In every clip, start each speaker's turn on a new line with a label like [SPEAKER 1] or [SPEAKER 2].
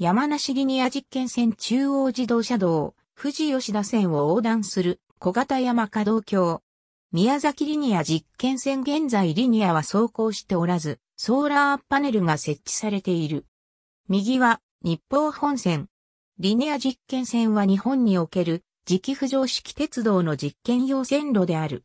[SPEAKER 1] 山梨リニア実験線中央自動車道、富士吉田線を横断する小型山稼働橋。宮崎リニア実験線現在リニアは走行しておらず、ソーラーパネルが設置されている。右は日報本線。リニア実験線は日本における磁気浮上式鉄道の実験用線路である。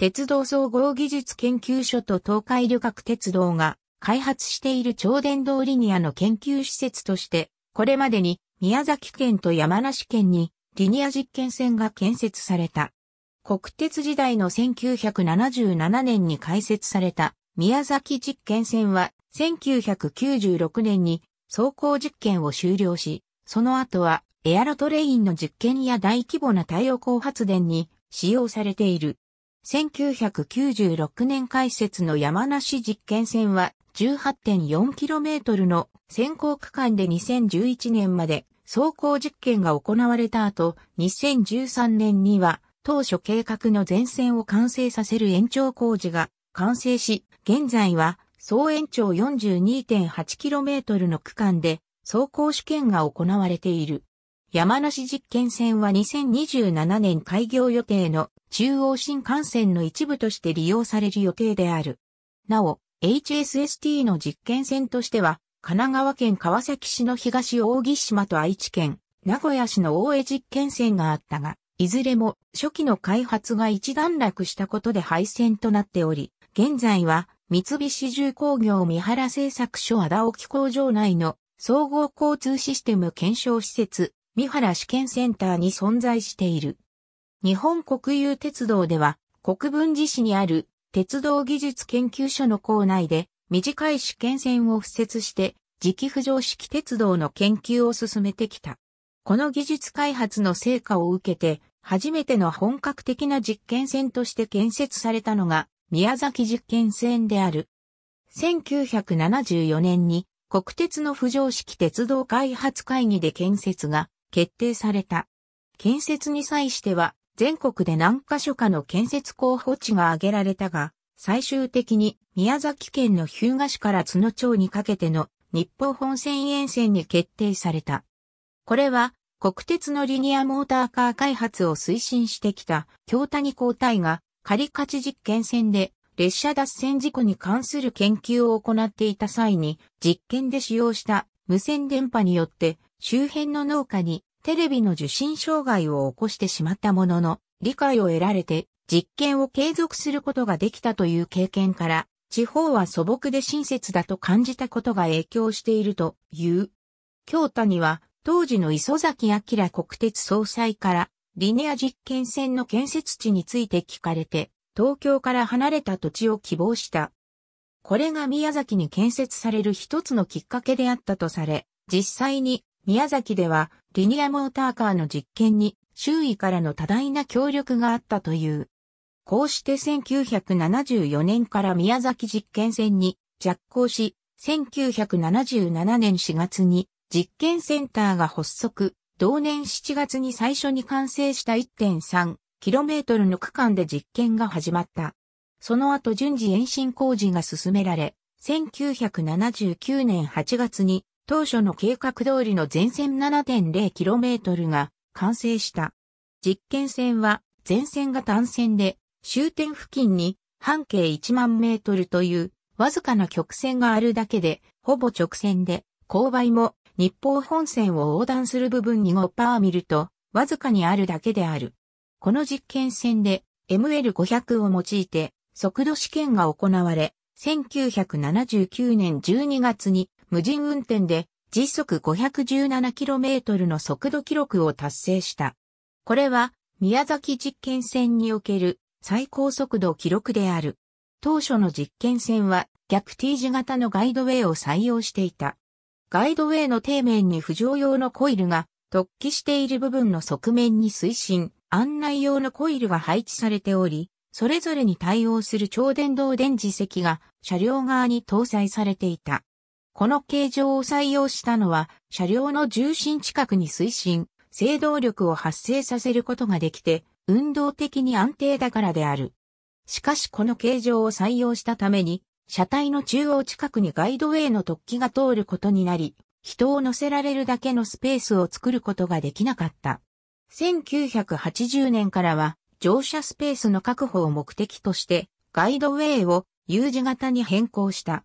[SPEAKER 1] 鉄道総合技術研究所と東海旅客鉄道が開発している超電導リニアの研究施設として、これまでに宮崎県と山梨県にリニア実験線が建設された。国鉄時代の1977年に開設された宮崎実験線は1996年に走行実験を終了し、その後はエアロトレインの実験や大規模な太陽光発電に使用されている。1996年開設の山梨実験線は 18.4km の先行区間で2011年まで走行実験が行われた後、2013年には当初計画の全線を完成させる延長工事が完成し、現在は総延長 42.8km の区間で走行試験が行われている。山梨実験線は2027年開業予定の中央新幹線の一部として利用される予定である。なお、HSST の実験船としては、神奈川県川崎市の東扇島と愛知県、名古屋市の大江実験船があったが、いずれも初期の開発が一段落したことで廃線となっており、現在は三菱重工業三原製作所和田沖工場内の総合交通システム検証施設、三原試験センターに存在している。日本国有鉄道では、国分寺市にある鉄道技術研究所の校内で短い試験線を敷設して磁気浮上式鉄道の研究を進めてきた。この技術開発の成果を受けて、初めての本格的な実験線として建設されたのが宮崎実験線である。1974年に国鉄の浮上式鉄道開発会議で建設が決定された。建設に際しては全国で何箇所かの建設候補地が挙げられたが、最終的に宮崎県の日向市から津野町にかけての日報本線沿線に決定された。これは国鉄のリニアモーターカー開発を推進してきた京谷交代が仮勝値実験線で列車脱線事故に関する研究を行っていた際に実験で使用した無線電波によって周辺の農家にテレビの受信障害を起こしてしまったものの、理解を得られて実験を継続することができたという経験から、地方は素朴で親切だと感じたことが影響しているという。京谷は、当時の磯崎明国鉄総裁から、リネア実験線の建設地について聞かれて、東京から離れた土地を希望した。これが宮崎に建設される一つのきっかけであったとされ、実際に宮崎ではリニアモーターカーの実験に周囲からの多大な協力があったという。こうして1974年から宮崎実験船に着工し、1977年4月に実験センターが発足、同年7月に最初に完成した 1.3km の区間で実験が始まった。その後順次延伸工事が進められ、1979年8月に当初の計画通りの全線 7.0km が完成した。実験線は全線が単線で終点付近に半径1万メートルというわずかな曲線があるだけでほぼ直線で勾配も日方本線を横断する部分に5%パーミルとわずかにあるだけである。この実験線で ML500 を用いて速度試験が行われ1979年12月に無人運転で時速 517km の速度記録を達成した。これは宮崎実験船における最高速度記録である。当初の実験船は逆 T 字型のガイドウェイを採用していた。ガイドウェイの底面に浮上用のコイルが突起している部分の側面に推進、案内用のコイルが配置されており、それぞれに対応する超電導電磁石が車両側に搭載されていた。この形状を採用したのは、車両の重心近くに推進、制動力を発生させることができて、運動的に安定だからである。しかしこの形状を採用したために、車体の中央近くにガイドウェイの突起が通ることになり、人を乗せられるだけのスペースを作ることができなかった。1980年からは乗車スペースの確保を目的としてガイドウェイを U 字型に変更した。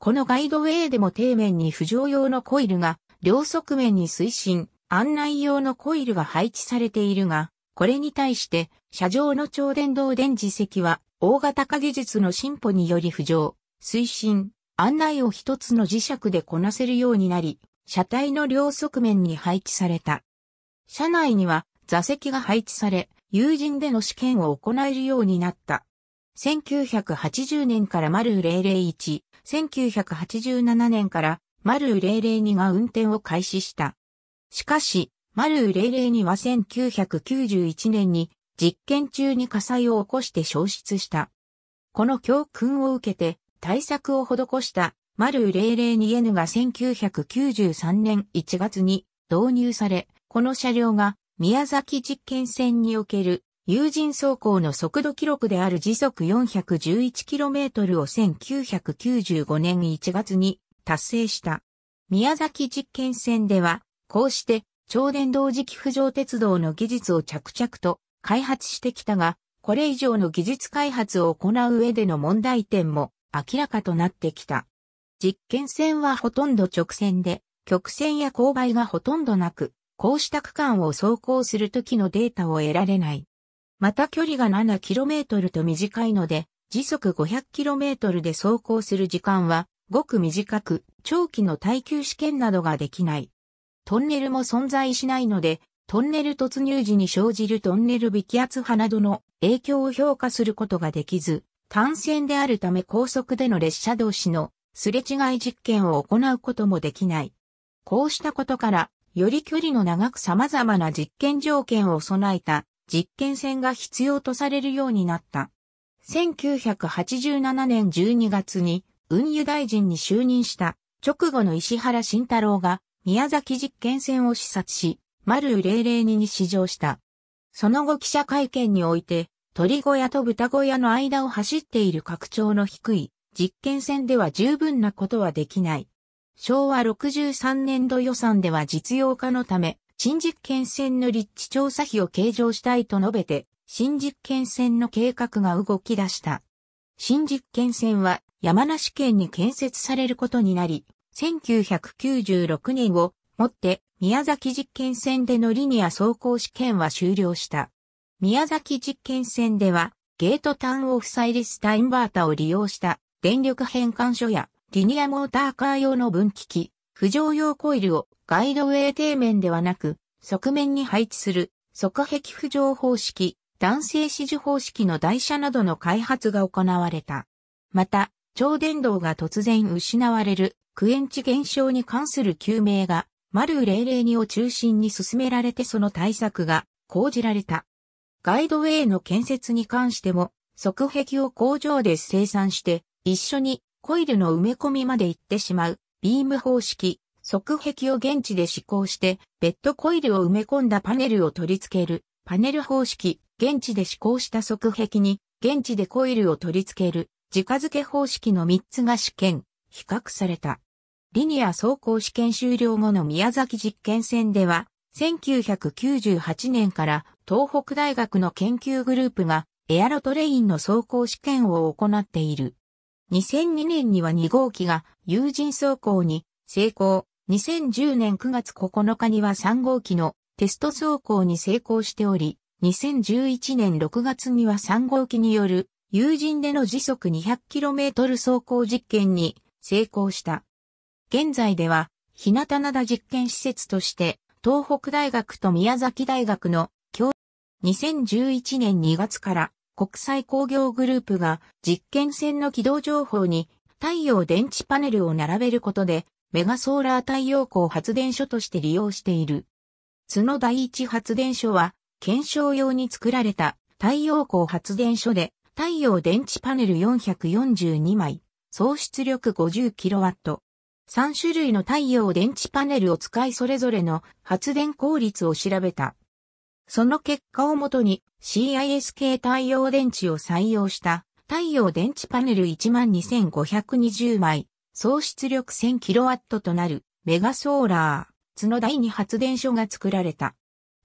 [SPEAKER 1] このガイドウェイでも底面に浮上用のコイルが、両側面に推進、案内用のコイルが配置されているが、これに対して、車上の超電導電磁石は、大型化技術の進歩により浮上、推進、案内を一つの磁石でこなせるようになり、車体の両側面に配置された。車内には座席が配置され、友人での試験を行えるようになった。1980年から丸001、1987年からマルー002が運転を開始した。しかし、マルー002は1991年に実験中に火災を起こして消失した。この教訓を受けて対策を施したマルー 002N が1993年1月に導入され、この車両が宮崎実験船における有人走行の速度記録である時速 411km を1995年1月に達成した。宮崎実験船では、こうして超電導磁気浮上鉄道の技術を着々と開発してきたが、これ以上の技術開発を行う上での問題点も明らかとなってきた。実験船はほとんど直線で、曲線や勾配がほとんどなく、こうした区間を走行するときのデータを得られない。また距離が 7km と短いので、時速 500km で走行する時間は、ごく短く、長期の耐久試験などができない。トンネルも存在しないので、トンネル突入時に生じるトンネル微気圧波などの影響を評価することができず、単線であるため高速での列車同士のすれ違い実験を行うこともできない。こうしたことから、より距離の長く様々な実験条件を備えた実験船が必要とされるようになった。1987年12月に運輸大臣に就任した直後の石原慎太郎が宮崎実験船を視察し、丸002に試乗した。その後記者会見において、鳥小屋と豚小屋の間を走っている拡張の低い実験船では十分なことはできない。昭和63年度予算では実用化のため、新実験線の立地調査費を計上したいと述べて、新実験線の計画が動き出した。新実験線は山梨県に建設されることになり、1996年をもって宮崎実験線でのリニア走行試験は終了した。宮崎実験線ではゲートターンオフサイリスタインバータを利用した電力変換所やリニアモーターカー用の分岐器、浮上用コイルをガイドウェイ底面ではなく、側面に配置する、側壁浮上方式、弾性指示方式の台車などの開発が行われた。また、超電導が突然失われる、クエンチ現象に関する究明が、マルー002を中心に進められてその対策が講じられた。ガイドウェイの建設に関しても、側壁を工場で生産して、一緒にコイルの埋め込みまで行ってしまうビーム方式、側壁を現地で施工して、ベッドコイルを埋め込んだパネルを取り付ける、パネル方式、現地で施工した側壁に、現地でコイルを取り付ける、直付け方式の3つが試験、比較された。リニア走行試験終了後の宮崎実験船では、1998年から東北大学の研究グループがエアロトレインの走行試験を行っている。2002年には2号機が有人走行に成功。2010年9月9日には3号機のテスト走行に成功しており、2011年6月には3号機による有人での時速 200km 走行実験に成功した。現在では、日向灘実験施設として、東北大学と宮崎大学の日、2011年2月から国際工業グループが実験線の軌道情報に太陽電池パネルを並べることでメガソーラー太陽光発電所として利用している。角第一発電所は検証用に作られた太陽光発電所で太陽電池パネル442枚、総出力 50kW。3種類の太陽電池パネルを使いそれぞれの発電効率を調べた。その結果をもとに CISK 太陽電池を採用した太陽電池パネル12,520枚、総出力 1000kW となるメガソーラー、角第2発電所が作られた。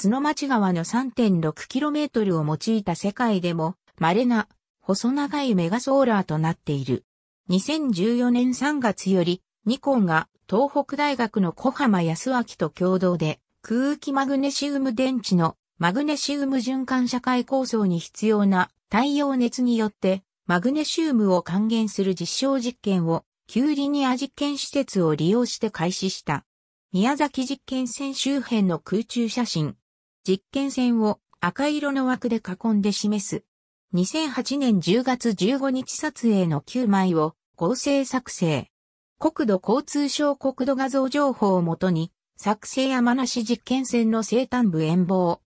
[SPEAKER 1] 角町川の 3.6km を用いた世界でも稀な細長いメガソーラーとなっている。2014年3月よりニコンが東北大学の小浜康明と共同で空気マグネシウム電池のマグネシウム循環社会構想に必要な太陽熱によってマグネシウムを還元する実証実験をキューリニア実験施設を利用して開始した。宮崎実験船周辺の空中写真。実験船を赤色の枠で囲んで示す。2008年10月15日撮影の9枚を合成作成。国土交通省国土画像情報をもとに作成山梨実験船の生誕部遠望、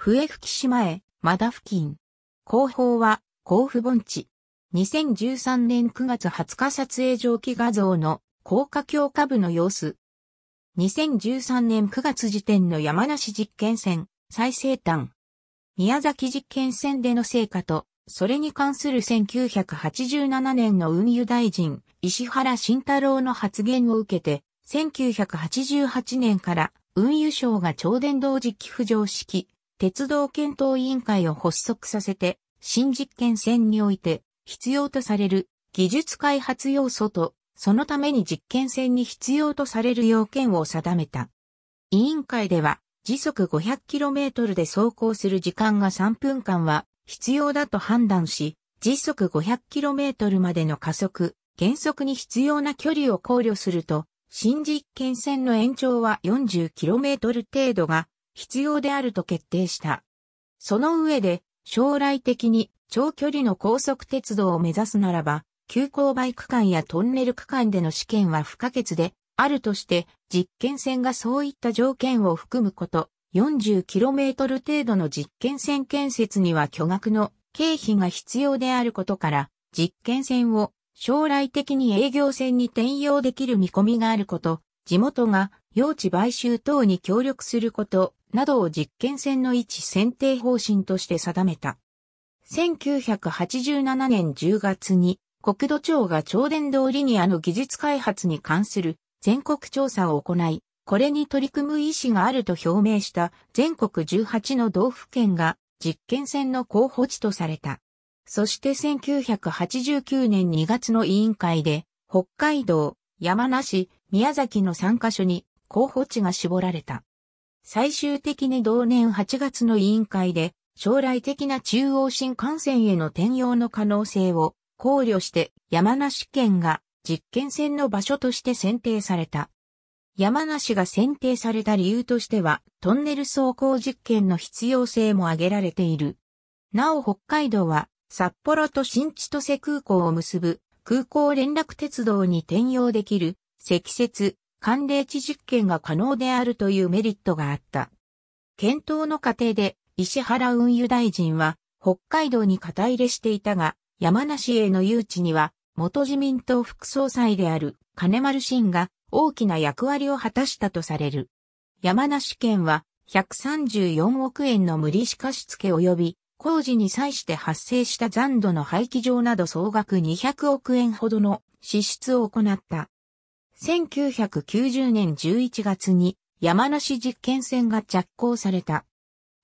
[SPEAKER 1] 笛吹島へ、まだ付近。後方は、甲府盆地。2013年9月20日撮影蒸気画像の、高架橋下部の様子。2013年9月時点の山梨実験船、最西端。宮崎実験船での成果と、それに関する1987年の運輸大臣、石原慎太郎の発言を受けて、1988年から運輸省が超電動実機浮上式、鉄道検討委員会を発足させて、新実験線において必要とされる技術開発要素と、そのために実験線に必要とされる要件を定めた。委員会では、時速 500km で走行する時間が3分間は必要だと判断し、時速 500km までの加速、減速に必要な距離を考慮すると、新実験線の延長は 40km 程度が必要であると決定した。その上で、将来的に長距離の高速鉄道を目指すならば、急行バイク間やトンネル区間での試験は不可欠で、あるとして、実験線がそういった条件を含むこと、40km 程度の実験線建設には巨額の経費が必要であることから、実験線を将来的に営業線に転用できる見込みがあること、地元が用地買収等に協力すること、などを実験線の位置選定方針として定めた。1987年10月に国土庁が超電導リニアの技術開発に関する全国調査を行い、これに取り組む意思があると表明した全国18の道府県が実験線の候補地とされた。そして1989年2月の委員会で北海道、山梨、宮崎の3カ所に候補地が絞られた。最終的に同年8月の委員会で、将来的な中央新幹線への転用の可能性を考慮して山梨県が実験線の場所として選定された。山梨が選定された理由としては、トンネル走行実験の必要性も挙げられている。なお北海道は、札幌と新千歳空港を結ぶ空港連絡鉄道に転用できる、積雪、寒冷地実験が可能であるというメリットがあった。検討の過程で石原運輸大臣は北海道に肩入れしていたが、山梨への誘致には元自民党副総裁である金丸信が大きな役割を果たしたとされる。山梨県は134億円の無利子貸付及び工事に際して発生した残土の廃棄場など総額200億円ほどの支出を行った。1990年11月に山梨実験船が着工された。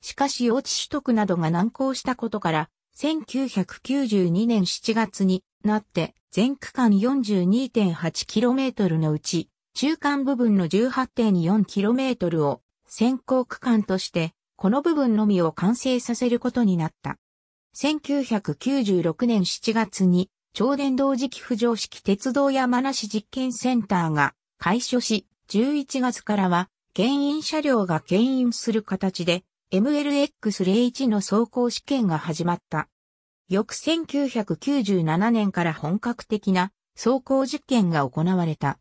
[SPEAKER 1] しかし落ち取得などが難航したことから、1992年7月になって全区間 42.8km のうち、中間部分の 18.4km を先行区間として、この部分のみを完成させることになった。1996年7月に超電導磁気浮上式鉄道山梨実験センターが開所し、11月からは、牽引車両が牽引する形で、MLX01 の走行試験が始まった。翌1997年から本格的な走行実験が行われた。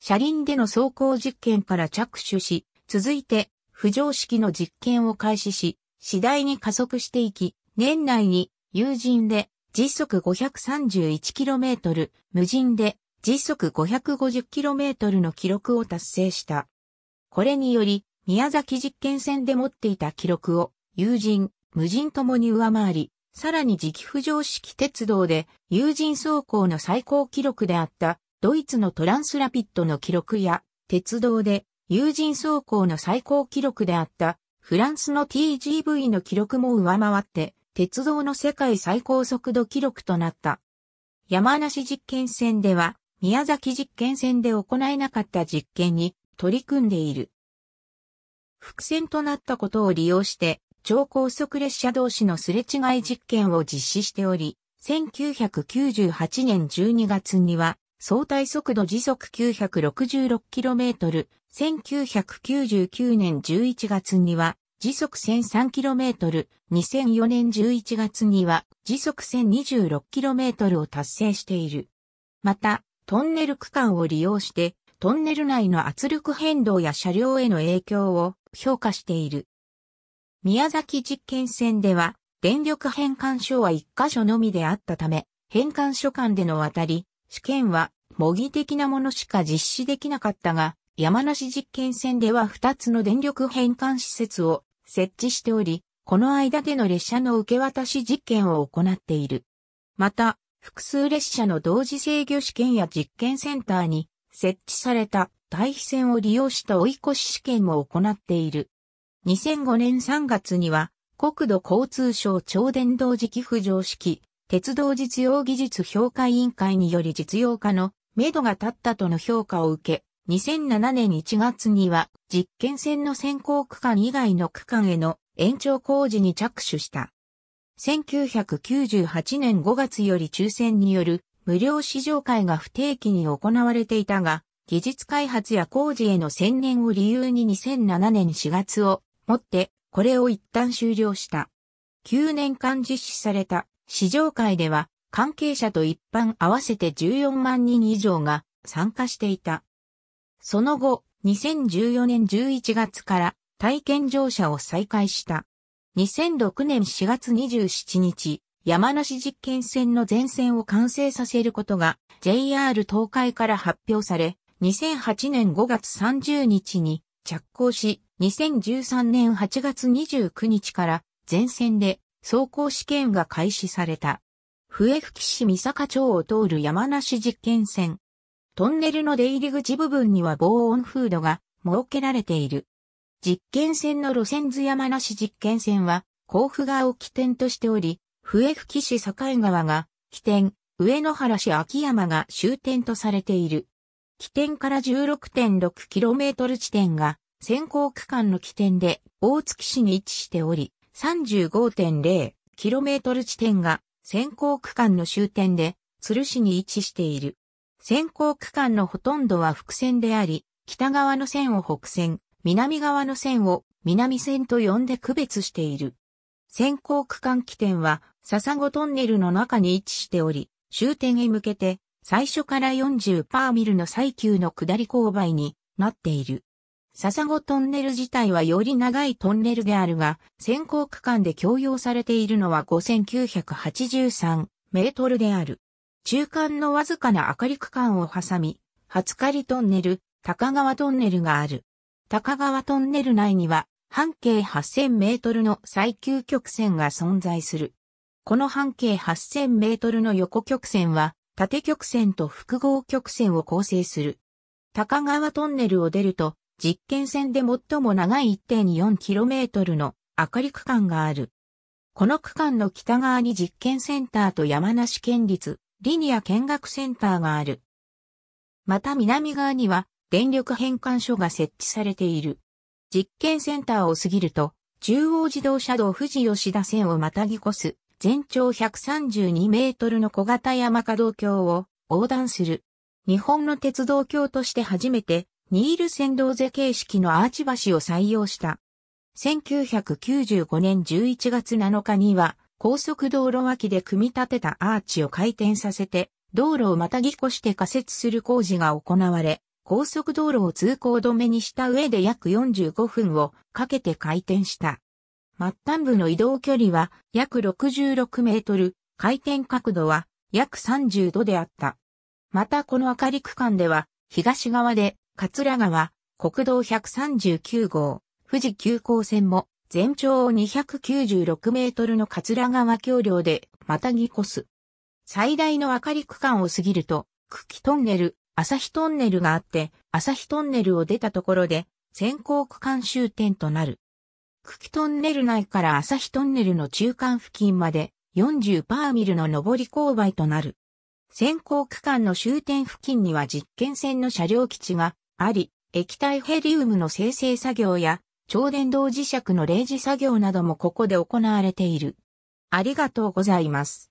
[SPEAKER 1] 車輪での走行実験から着手し、続いて浮上式の実験を開始し、次第に加速していき、年内に友人で時速 531km、無人で時速 550km の記録を達成した。これにより、宮崎実験船で持っていた記録を友人、無人ともに上回り、さらに磁気浮上式鉄道で友人走行の最高記録であったドイツのトランスラピッドの記録や鉄道で友人走行の最高記録であったフランスの TGV の記録も上回って鉄道の世界最高速度記録となった。山梨実験線では、宮崎実験線で行えなかった実験に取り組んでいる。伏線となったことを利用して、超高速列車同士のすれ違い実験を実施しており、1998年12月には、相対速度時速 966km、1999年11月には、時速 1003km、2004年11月には時速 1026km を達成している。また、トンネル区間を利用して、トンネル内の圧力変動や車両への影響を評価している。宮崎実験線では、電力変換所は1箇所のみであったため、変換所間での渡り、試験は模擬的なものしか実施できなかったが、山梨実験線では2つの電力変換施設を設置しており、この間での列車の受け渡し実験を行っている。また、複数列車の同時制御試験や実験センターに設置された対比線を利用した追い越し試験も行っている。2005年3月には、国土交通省超電導磁気浮上式、鉄道実用技術評価委員会により実用化の目処が立ったとの評価を受け、2007年1月には実験線の先行区間以外の区間への延長工事に着手した。1998年5月より抽選による無料試乗会が不定期に行われていたが、技術開発や工事への専念を理由に2007年4月をもってこれを一旦終了した。9年間実施された試乗会では関係者と一般合わせて14万人以上が参加していた。その後、2014年11月から体験乗車を再開した。2006年4月27日、山梨実験線の全線を完成させることが JR 東海から発表され、2008年5月30日に着工し、2013年8月29日から全線で走行試験が開始された。笛吹市三坂町を通る山梨実験線、トンネルの出入り口部分には防音フードが設けられている。実験線の路線図山梨実験線は、甲府側を起点としており、笛吹市境川が起点、上野原市秋山が終点とされている。起点から 16.6km 地点が先行区間の起点で大月市に位置しており、35.0km 地点が先行区間の終点で鶴市に位置している。先行区間のほとんどは伏線であり、北側の線を北線、南側の線を南線と呼んで区別している。先行区間起点は、笹子トンネルの中に位置しており、終点へ向けて、最初から40パーミルの最急の下り勾配になっている。笹子トンネル自体はより長いトンネルであるが、先行区間で共用されているのは5983メートルである。中間のわずかな明り区間を挟み、初狩トンネル、高川トンネルがある。高川トンネル内には、半径8000メートルの最急曲線が存在する。この半径8000メートルの横曲線は、縦曲線と複合曲線を構成する。高川トンネルを出ると、実験線で最も長い 1.4km の明り区間がある。この区間の北側に実験センターと山梨県立リニア見学センターがある。また南側には電力変換所が設置されている。実験センターを過ぎると、中央自動車道富士吉田線をまたぎ越す、全長132メートルの小型山下道橋を横断する。日本の鉄道橋として初めて、ニール線道ぜ形式のアーチ橋を採用した。1995年11月7日には、高速道路脇で組み立てたアーチを回転させて、道路をまたぎ越して仮設する工事が行われ、高速道路を通行止めにした上で約45分をかけて回転した。末端部の移動距離は約66メートル、回転角度は約30度であった。またこの明かり区間では、東側で、桂川、国道139号、富士急行線も全長296メートルの桂川橋梁で、またぎ越す。最大の明かり区間を過ぎると、久喜トンネル、朝日トンネルがあって、朝日トンネルを出たところで、先行区間終点となる。久喜トンネル内から朝日トンネルの中間付近まで40パーミルの上り勾配となる。先行区間の終点付近には実験線の車両基地があり、液体ヘリウムの生成作業や超電導磁石の0時作業などもここで行われている。ありがとうございます。